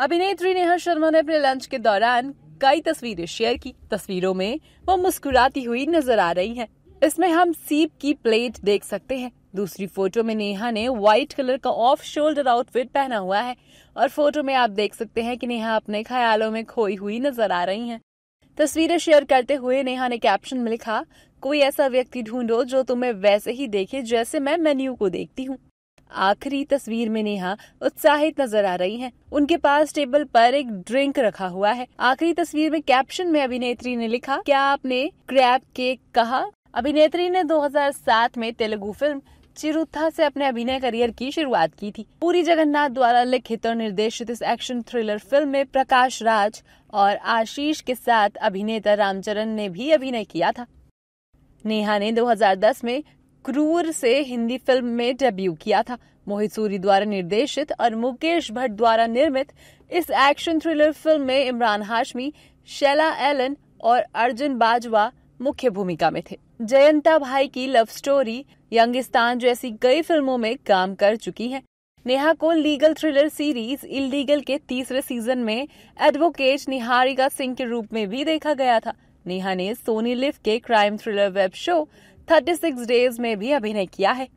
अभिनेत्री नेहा शर्मा ने अपने लंच के दौरान कई तस्वीरें शेयर की तस्वीरों में वो मुस्कुराती हुई नजर आ रही हैं। इसमें हम सीप की प्लेट देख सकते हैं दूसरी फोटो में नेहा ने व्हाइट कलर का ऑफ शोल्डर आउटफिट पहना हुआ है और फोटो में आप देख सकते हैं कि नेहा अपने ख्यालों में खोई हुई नजर आ रही हैं। तस्वीरें शेयर करते हुए नेहा ने कैप्शन में लिखा कोई ऐसा व्यक्ति ढूंढो जो तुम्हें वैसे ही देखे जैसे मैं मेन्यू को देखती हूँ आखिरी तस्वीर में नेहा उत्साहित नजर आ रही हैं। उनके पास टेबल पर एक ड्रिंक रखा हुआ है आखिरी तस्वीर में कैप्शन में अभिनेत्री ने लिखा क्या आपने क्रैप केक कहा अभिनेत्री ने 2007 में तेलुगु फिल्म चिरुथा से अपने अभिनय करियर की शुरुआत की थी पूरी जगन्नाथ द्वारा लिखित और निर्देशित इस एक्शन थ्रिलर फिल्म में प्रकाश राज और आशीष के साथ अभिनेता रामचरण ने भी अभिनय किया था नेहा ने 2010 में क्रूर से हिंदी फिल्म में डेब्यू किया था मोहित सूरी द्वारा निर्देशित और मुकेश भट्ट द्वारा निर्मित इस एक्शन थ्रिलर फिल्म में इमरान हाशमी शैला एलन और अर्जुन बाजवा मुख्य भूमिका में थे जयंता भाई की लव स्टोरी यंगिस्तान जैसी कई फिल्मों में काम कर चुकी हैं। नेहा को लीगल थ्रिलर सीरीज इलीगल के तीसरे सीजन में एडवोकेट निहारिका सिंह के रूप में भी देखा गया था नेहा ने सोनी लिव के crime thriller web show 36 days में भी अभिनय किया है